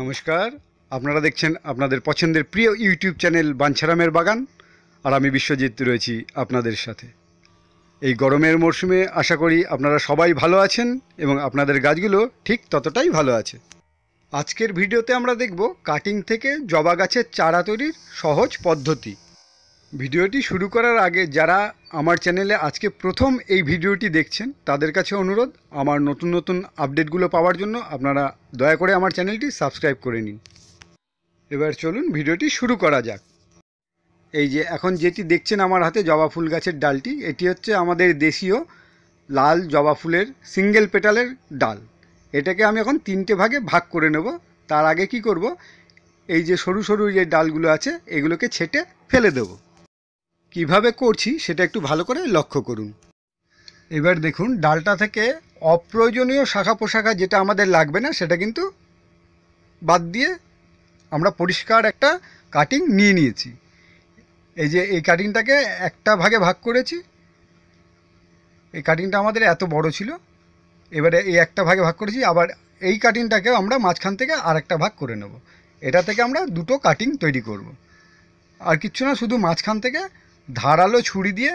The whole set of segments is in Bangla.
নমস্কার আপনারা দেখছেন আপনাদের পছন্দের প্রিয় ইউটিউব চ্যানেল বাঞ্ছারামের বাগান আর আমি বিশ্বজিৎ রয়েছি আপনাদের সাথে এই গরমের মরশুমে আশা করি আপনারা সবাই ভালো আছেন এবং আপনাদের গাছগুলো ঠিক ততটাই ভালো আছে আজকের ভিডিওতে আমরা দেখব কাটিং থেকে জবা গাছের চারা তৈরির সহজ পদ্ধতি ভিডিওটি শুরু করার আগে যারা আমার চ্যানেলে আজকে প্রথম এই ভিডিওটি দেখছেন তাদের কাছে অনুরোধ আমার নতুন নতুন আপডেটগুলো পাওয়ার জন্য আপনারা দয়া করে আমার চ্যানেলটি সাবস্ক্রাইব করে নিন এবার চলুন ভিডিওটি শুরু করা যাক এই যে এখন যেটি দেখছেন আমার হাতে জবা ফুল গাছের ডালটি এটি হচ্ছে আমাদের দেশীয় লাল জবা ফুলের সিঙ্গেল পেটালের ডাল এটাকে আমি এখন তিনটে ভাগে ভাগ করে নেব তার আগে কি করব এই যে সরু সরু যে ডালগুলো আছে এগুলোকে ছেটে ফেলে দেবো কিভাবে করছি সেটা একটু ভালো করে লক্ষ্য করুন এবার দেখুন ডালটা থেকে অপ্রয়োজনীয় শাখা পোশাখা যেটা আমাদের লাগবে না সেটা কিন্তু বাদ দিয়ে আমরা পরিষ্কার একটা কাটিং নিয়ে নিয়েছি এই যে এই কাটিংটাকে একটা ভাগে ভাগ করেছি এই কাটিংটা আমাদের এত বড় ছিল এবারে এই একটা ভাগে ভাগ করেছি আবার এই কাটিংটাকেও আমরা মাঝখান থেকে আরেকটা ভাগ করে নেব এটা থেকে আমরা দুটো কাটিং তৈরি করব। আর কিচ্ছু না শুধু মাঝখান থেকে ধারালো ছুরি দিয়ে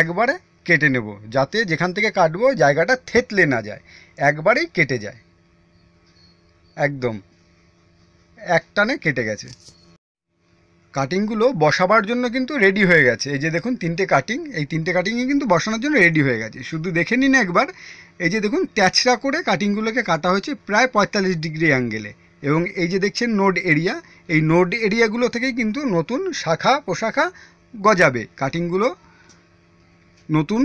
একবারে কেটে নেব যাতে যেখান থেকে কাটবো জায়গাটা থেতলে না যায় একবারেই কেটে যায় একদম একটানে কেটে গেছে কাটিংগুলো বসাবার জন্য কিন্তু রেডি হয়ে গেছে এই যে দেখুন তিনটে কাটিং এই তিনটে কাটিংয়ে কিন্তু বসানোর জন্য রেডি হয়ে গেছে শুধু দেখে নিন একবার এই যে দেখুন ট্যাচরা করে কাটিংগুলোকে কাটা হয়েছে প্রায় পঁয়তাল্লিশ ডিগ্রি অ্যাঙ্গেলে এবং এই যে দেখছেন নোড এরিয়া এই নোড এরিয়াগুলো থেকেই কিন্তু নতুন শাখা পোশাখা গজাবে কাটিংগুলো নতুন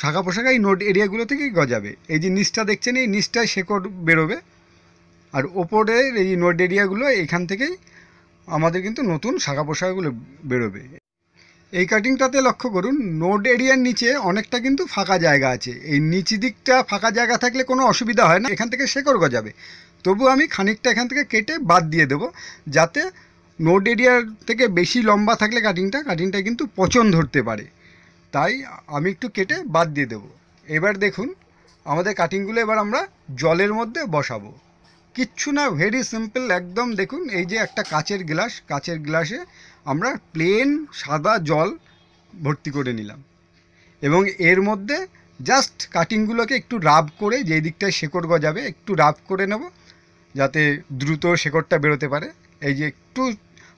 শাখা পোশাখা এই নোট এরিয়াগুলো থেকেই গজাবে এই যে নিচটা দেখছেন এই নিচটায় শেকড় বেরোবে আর ওপরের এই নোট এরিয়াগুলো এখান থেকেই আমাদের কিন্তু নতুন শাখা পোশাখাগুলো বেরোবে এই কাটিংটাতে লক্ষ্য করুন নোট এরিয়ার নিচে অনেকটা কিন্তু ফাঁকা জায়গা আছে এই নিচ দিকটা ফাঁকা জায়গা থাকলে কোনো অসুবিধা হয় না এখান থেকে শেকড় গজাবে তবু আমি খানিকটা এখান থেকে কেটে বাদ দিয়ে দেবো যাতে নোট এরিয়ার থেকে বেশি লম্বা থাকলে কাটিংটা কাটিংটা কিন্তু পচন ধরতে পারে তাই আমি একটু কেটে বাদ দিয়ে দেবো এবার দেখুন আমাদের কাটিংগুলো এবার আমরা জলের মধ্যে বসাবো কিচ্ছু না ভেরি সিম্পল একদম দেখুন এই যে একটা কাচের গ্লাস কাচের গ্লাসে আমরা প্লেন সাদা জল ভর্তি করে নিলাম এবং এর মধ্যে জাস্ট কাটিংগুলোকে একটু রাব করে যেই দিকটায় শেকড় গজাবে একটু রাব করে নেব যাতে দ্রুত শেকড়টা বেরোতে পারে এই যে একটু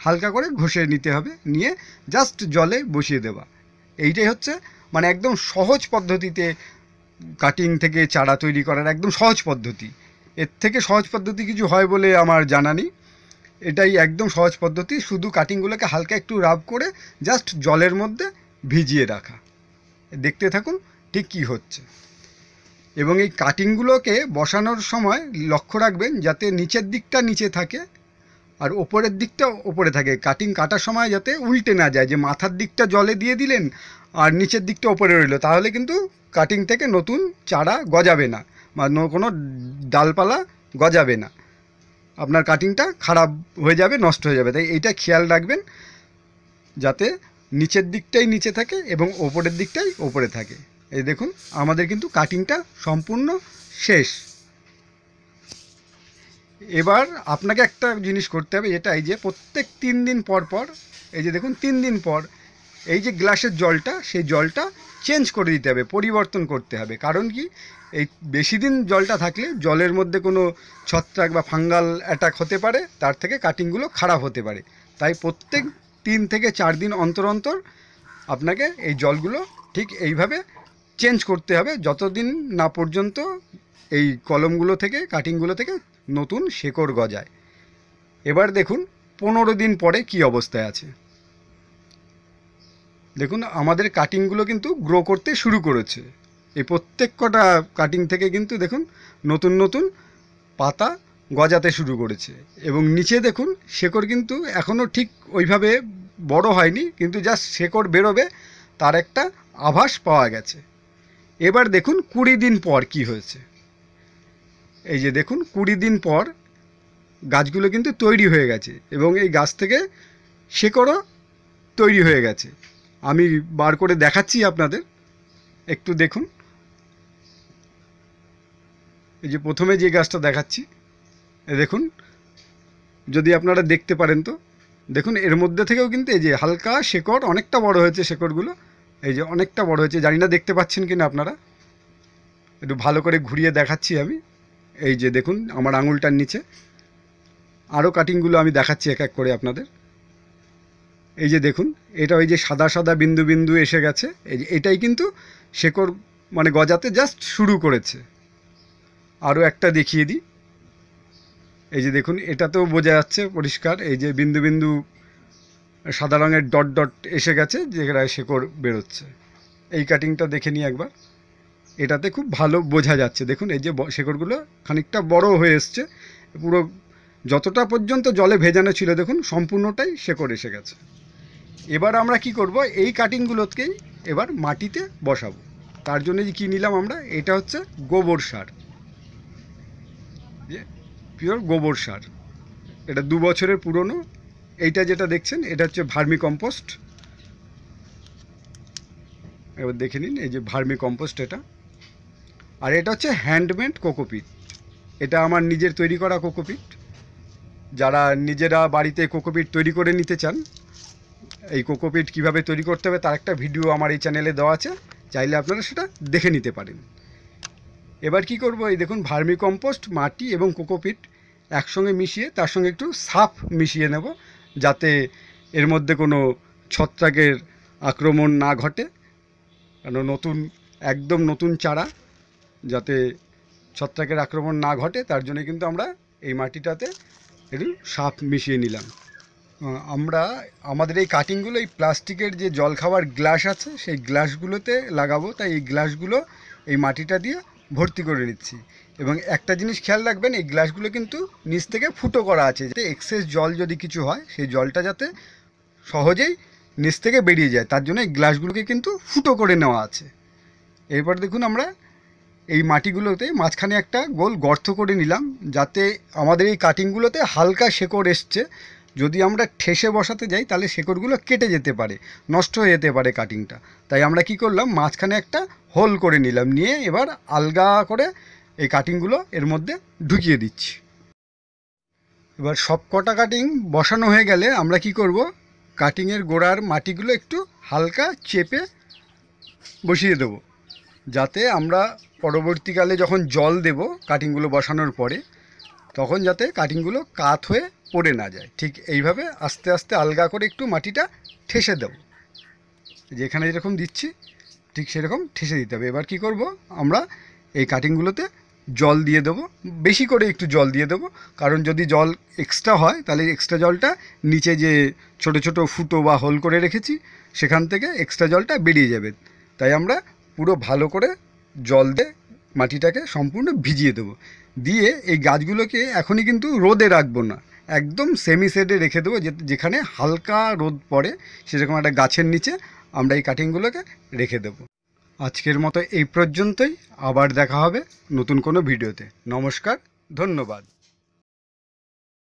হালকা করে ঘষে নিতে হবে নিয়ে জাস্ট জলে বসিয়ে দেওয়া এইটাই হচ্ছে মানে একদম সহজ পদ্ধতিতে কাটিং থেকে চারা তৈরি করার একদম সহজ পদ্ধতি এর থেকে সহজ পদ্ধতি কিছু হয় বলে আমার জানা নেই এটাই একদম সহজ পদ্ধতি শুধু কাটিংগুলোকে হালকা একটু রাব করে জাস্ট জলের মধ্যে ভিজিয়ে রাখা দেখতে থাকুন ঠিক কী হচ্ছে এবং এই কাটিংগুলোকে বসানোর সময় লক্ষ্য রাখবেন যাতে নিচের দিকটা নিচে থাকে আর ওপরের দিকটা ওপরে থাকে কাটিং কাটার সময় যাতে উল্টে না যায় যে মাথার দিকটা জলে দিয়ে দিলেন আর নিচের দিকটা ওপরে রইল তাহলে কিন্তু কাটিং থেকে নতুন চারা গজাবে না বা কোনো ডালপালা গজাবে না আপনার কাটিংটা খারাপ হয়ে যাবে নষ্ট হয়ে যাবে তাই এইটা খেয়াল রাখবেন যাতে নিচের দিকটাই নিচে থাকে এবং ওপরের দিকটাই ওপরে থাকে এই দেখুন আমাদের কিন্তু কাটিংটা সম্পূর্ণ শেষ এবার আপনাকে একটা জিনিস করতে হবে যেটা এই যে প্রত্যেক তিন দিন পর পর এই যে দেখুন তিন দিন পর এই যে গ্লাসের জলটা সেই জলটা চেঞ্জ করে দিতে হবে পরিবর্তন করতে হবে কারণ কি এই বেশি দিন জলটা থাকলে জলের মধ্যে কোনো ছত্রাক বা ফাঙ্গাল অ্যাটাক হতে পারে তার থেকে কাটিংগুলো খারাপ হতে পারে তাই প্রত্যেক তিন থেকে চার দিন অন্তর অন্তর আপনাকে এই জলগুলো ঠিক এইভাবে চেঞ্জ করতে হবে যতদিন না পর্যন্ত এই কলমগুলো থেকে কাটিংগুলো থেকে নতুন শেকড় গজায় এবার দেখুন পনেরো দিন পরে কি অবস্থায় আছে দেখুন আমাদের কাটিংগুলো কিন্তু গ্রো করতে শুরু করেছে এই প্রত্যেক কটা কাটিং থেকে কিন্তু দেখুন নতুন নতুন পাতা গজাতে শুরু করেছে এবং নিচে দেখুন শেকড় কিন্তু এখনও ঠিক ওইভাবে বড় হয়নি কিন্তু যা শেকড় বেরোবে তার একটা আভাস পাওয়া গেছে এবার দেখুন কুড়ি দিন পর কি হয়েছে এই যে দেখুন কুড়ি দিন পর গাছগুলো কিন্তু তৈরি হয়ে গেছে এবং এই গাছ থেকে শেকড়ও তৈরি হয়ে গেছে আমি বার করে দেখাচ্ছি আপনাদের একটু দেখুন এই যে প্রথমে যে গাছটা দেখাচ্ছি দেখুন যদি আপনারা দেখতে পারেন তো দেখুন এর মধ্যে থেকেও কিন্তু এই যে হালকা শেকড় অনেকটা বড় হয়েছে শেকড়গুলো এই যে অনেকটা বড় হয়েছে জানি না দেখতে পাচ্ছেন কিনা আপনারা একটু ভালো করে ঘুরিয়ে দেখাচ্ছি আমি এই যে দেখুন আমার আঙুলটার নিচে আরও কাটিংগুলো আমি দেখাচ্ছি এক এক করে আপনাদের এই যে দেখুন এটা ওই যে সাদা সাদা বিন্দু বিন্দু এসে গেছে এই যে এটাই কিন্তু শেকর মানে গজাতে জাস্ট শুরু করেছে আরও একটা দেখিয়ে দিই এই যে দেখুন এটাতেও বোঝা যাচ্ছে পরিষ্কার এই যে বিন্দু বিন্দু সাদা রঙের ডট ডট এসে গেছে যেখানে শেকড় বেরোচ্ছে এই কাটিংটা দেখে নিই একবার এটাতে খুব ভালো বোঝা যাচ্ছে দেখুন এই যে শেকড়গুলো খানিকটা বড় হয়ে এসছে পুরো যতটা পর্যন্ত জলে ভেজানো ছিল দেখুন সম্পূর্ণটাই শেকড় এসে গেছে এবার আমরা কি করব এই কাটিংগুলোকেই এবার মাটিতে বসাবো তার জন্য যে কী নিলাম আমরা এটা হচ্ছে গোবর সার পিওর গোবর সার এটা দু বছরের পুরনো এইটা যেটা দেখছেন এটা হচ্ছে ভার্মি কম্পোস্ট এবার দেখে নিন এই যে ভার্মি কম্পোস্ট এটা আর এটা হচ্ছে হ্যান্ডমেড কোকোপিট এটা আমার নিজের তৈরি করা কোকোপিট যারা নিজেরা বাড়িতে কোকোপিট তৈরি করে নিতে চান এই কোকোপিট কিভাবে তৈরি করতে হবে তার একটা ভিডিও আমার এই চ্যানেলে দেওয়া আছে চাইলে আপনারা সেটা দেখে নিতে পারেন এবার কি করব এই দেখুন ভার্মি কম্পোস্ট মাটি এবং কোকোপিট একসঙ্গে মিশিয়ে তার সঙ্গে একটু সাফ মিশিয়ে নেব যাতে এর মধ্যে কোনো ছত্রাকের আক্রমণ না ঘটে কারণ নতুন একদম নতুন চারা যাতে ছত্রাকের আক্রমণ না ঘটে তার জন্য কিন্তু আমরা এই মাটিটাতে একটু সাপ মিশিয়ে নিলাম আমরা আমাদের এই কাটিংগুলো এই প্লাস্টিকের যে জলখাবার গ্লাস আছে সেই গ্লাসগুলোতে লাগাবো তাই এই গ্লাসগুলো এই মাটিটা দিয়ে ভর্তি করে নিচ্ছি এবং একটা জিনিস খেয়াল রাখবেন এই গ্লাসগুলো কিন্তু নিচ থেকে ফুটো করা আছে যাতে এক্সেস জল যদি কিছু হয় সেই জলটা যাতে সহজেই নিচ থেকে বেরিয়ে যায় তার জন্য এই গ্লাসগুলোকে কিন্তু ফুটো করে নেওয়া আছে এরপর দেখুন আমরা এই মাটিগুলোতে মাঝখানে একটা গোল গর্ত করে নিলাম যাতে আমাদের এই কাটিংগুলোতে হালকা শেকড় এসছে যদি আমরা ঠেসে বসাতে যাই তাহলে শেকড়গুলো কেটে যেতে পারে নষ্ট হয়ে যেতে পারে কাটিংটা তাই আমরা কি করলাম মাঝখানে একটা হোল করে নিলাম নিয়ে এবার আলগা করে এই কাটিংগুলো এর মধ্যে ঢুকিয়ে দিচ্ছি এবার সব কটা কাটিং বসানো হয়ে গেলে আমরা কি করব কাটিংয়ের গোড়ার মাটিগুলো একটু হালকা চেপে বসিয়ে দেব যাতে আমরা পরবর্তীকালে যখন জল দেব কাটিংগুলো বসানোর পরে তখন যাতে কাটিংগুলো কাত হয়ে পড়ে না যায় ঠিক এইভাবে আস্তে আস্তে আলগা করে একটু মাটিটা ঠেসে দেব যেখানে যেরকম দিচ্ছি ঠিক সেরকম ঠেসে দিতে হবে এবার কি করব আমরা এই কাটিংগুলোতে জল দিয়ে দেবো বেশি করে একটু জল দিয়ে দেবো কারণ যদি জল এক্সট্রা হয় তাহলে এক্সট্রা জলটা নিচে যে ছোট ছোট ফুটো বা হোল করে রেখেছি সেখান থেকে এক্সট্রা জলটা বেরিয়ে যাবে তাই আমরা পুরো ভালো করে জল দিয়ে মাটিটাকে সম্পূর্ণ ভিজিয়ে দেবো দিয়ে এই গাছগুলোকে এখনই কিন্তু রোদে রাখবো না একদম সেমি শেডে রেখে দেবো যেখানে হালকা রোদ পড়ে সেরকম একটা গাছের নিচে আমরা এই কাটিংগুলোকে রেখে দেবো আজকের মতো এই পর্যন্তই আবার দেখা হবে নতুন কোনো ভিডিওতে নমস্কার ধন্যবাদ